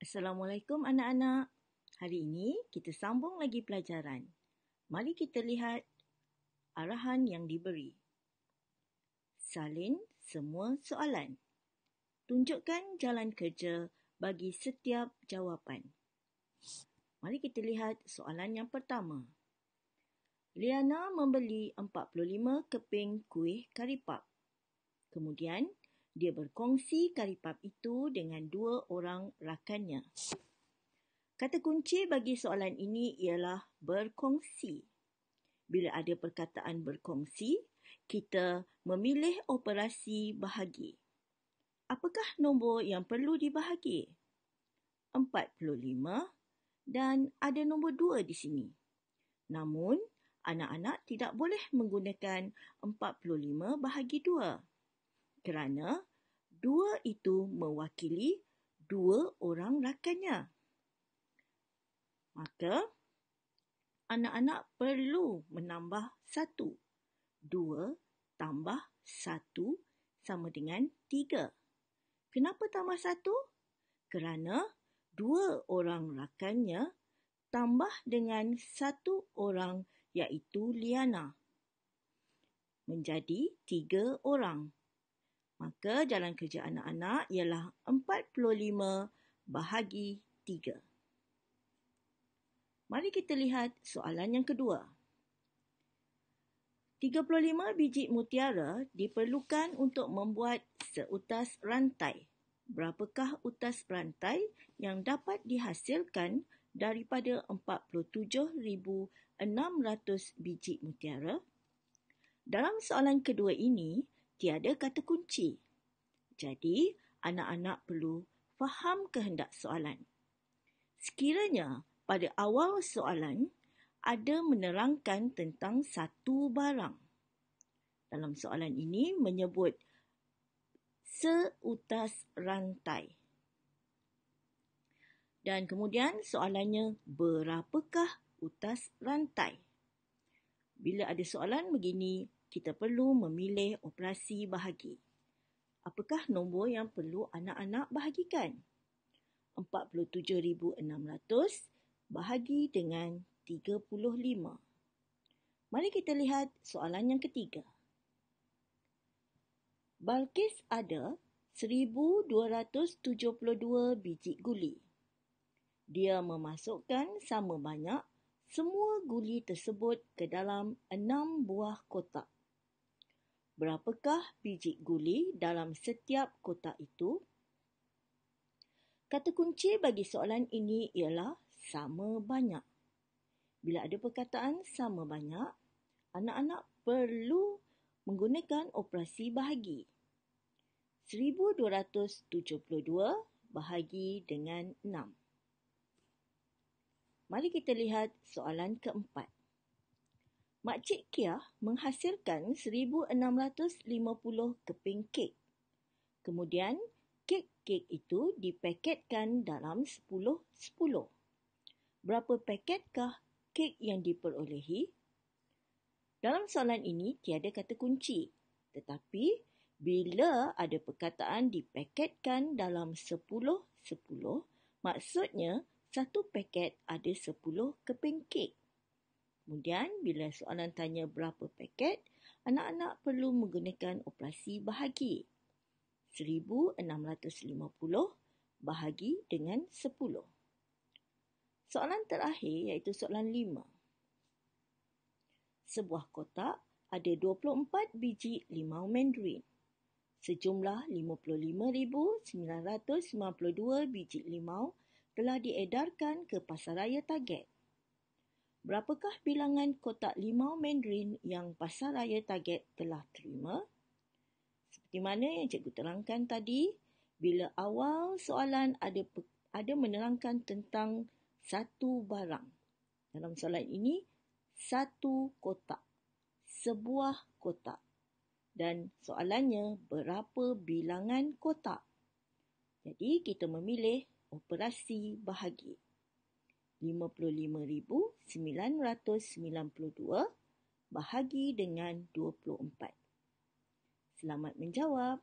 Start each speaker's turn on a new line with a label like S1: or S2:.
S1: Assalamualaikum anak-anak. Hari ini kita sambung lagi pelajaran. Mari kita lihat arahan yang diberi. Salin semua soalan. Tunjukkan jalan kerja bagi setiap jawapan. Mari kita lihat soalan yang pertama. Liana membeli 45 keping kuih karipap. Kemudian dia berkongsi karipap itu dengan dua orang rakannya. Kata kunci bagi soalan ini ialah berkongsi. Bila ada perkataan berkongsi, kita memilih operasi bahagi. Apakah nombor yang perlu dibahagi? 45 dan ada nombor 2 di sini. Namun, anak-anak tidak boleh menggunakan 45 bahagi 2 kerana dua itu mewakili dua orang rakannya. Maka, anak-anak perlu menambah satu. Dua tambah satu sama dengan tiga. Kenapa tambah satu? Kerana dua orang rakannya tambah dengan satu orang iaitu Liana. Menjadi tiga orang. Maka jalan kerja anak-anak ialah 45 bahagi 3. Mari kita lihat soalan yang kedua. 35 biji mutiara diperlukan untuk membuat seutas rantai. Berapakah utas rantai yang dapat dihasilkan daripada 47,600 biji mutiara? Dalam soalan kedua ini, tiada kata kunci. Jadi, anak-anak perlu faham kehendak soalan. Sekiranya pada awal soalan ada menerangkan tentang satu barang. Dalam soalan ini menyebut seutas rantai. Dan kemudian soalannya berapakah utas rantai? Bila ada soalan begini, kita perlu memilih operasi bahagi. Apakah nombor yang perlu anak-anak bahagikan? 47,600 bahagi dengan 35. Mari kita lihat soalan yang ketiga. Balkis ada 1,272 biji guli. Dia memasukkan sama banyak semua guli tersebut ke dalam enam buah kotak. Berapakah biji guli dalam setiap kotak itu? Kata kunci bagi soalan ini ialah sama banyak. Bila ada perkataan sama banyak, anak-anak perlu menggunakan operasi bahagi. 1272 bahagi dengan 6. Mari kita lihat soalan keempat. Makcik Kiah menghasilkan 1,650 keping kek. Kemudian, kek-kek itu dipaketkan dalam 10-10. Berapa paketkah kek yang diperolehi? Dalam soalan ini, tiada kata kunci. Tetapi, bila ada perkataan dipaketkan dalam 10-10, maksudnya satu paket ada 10 keping kek. Kemudian, bila soalan tanya berapa paket, anak-anak perlu menggunakan operasi bahagi. 1,650 bahagi dengan 10. Soalan terakhir iaitu soalan 5. Sebuah kotak ada 24 biji limau mandarin. Sejumlah 55,952 biji limau telah diedarkan ke pasaraya target. Berapakah bilangan kotak limau Mandarin yang pasaraya target telah terima? Seperti mana yang cikgu terangkan tadi, bila awal soalan ada ada menerangkan tentang satu barang. Dalam soalan ini, satu kotak, sebuah kotak. Dan soalannya, berapa bilangan kotak? Jadi, kita memilih operasi bahagi. 55,992 bahagi dengan 24. Selamat menjawab.